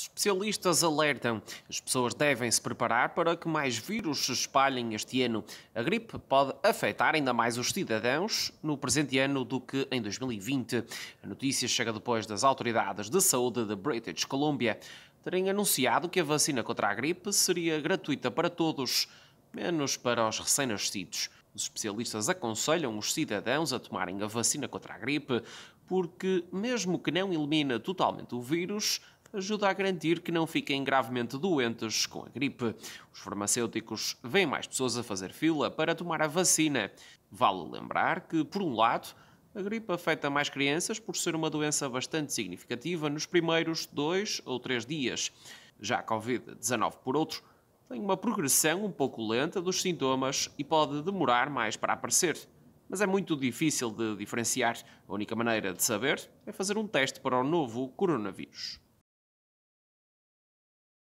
Especialistas alertam: as pessoas devem se preparar para que mais vírus se espalhem este ano. A gripe pode afetar ainda mais os cidadãos no presente ano do que em 2020. A notícia chega depois das autoridades de saúde da British Columbia terem anunciado que a vacina contra a gripe seria gratuita para todos, menos para os recém-nascidos. Os especialistas aconselham os cidadãos a tomarem a vacina contra a gripe, porque, mesmo que não elimina totalmente o vírus, ajuda a garantir que não fiquem gravemente doentes com a gripe. Os farmacêuticos veem mais pessoas a fazer fila para tomar a vacina. Vale lembrar que, por um lado, a gripe afeta mais crianças por ser uma doença bastante significativa nos primeiros dois ou três dias. Já a Covid-19, por outro, tem uma progressão um pouco lenta dos sintomas e pode demorar mais para aparecer. Mas é muito difícil de diferenciar. A única maneira de saber é fazer um teste para o novo coronavírus.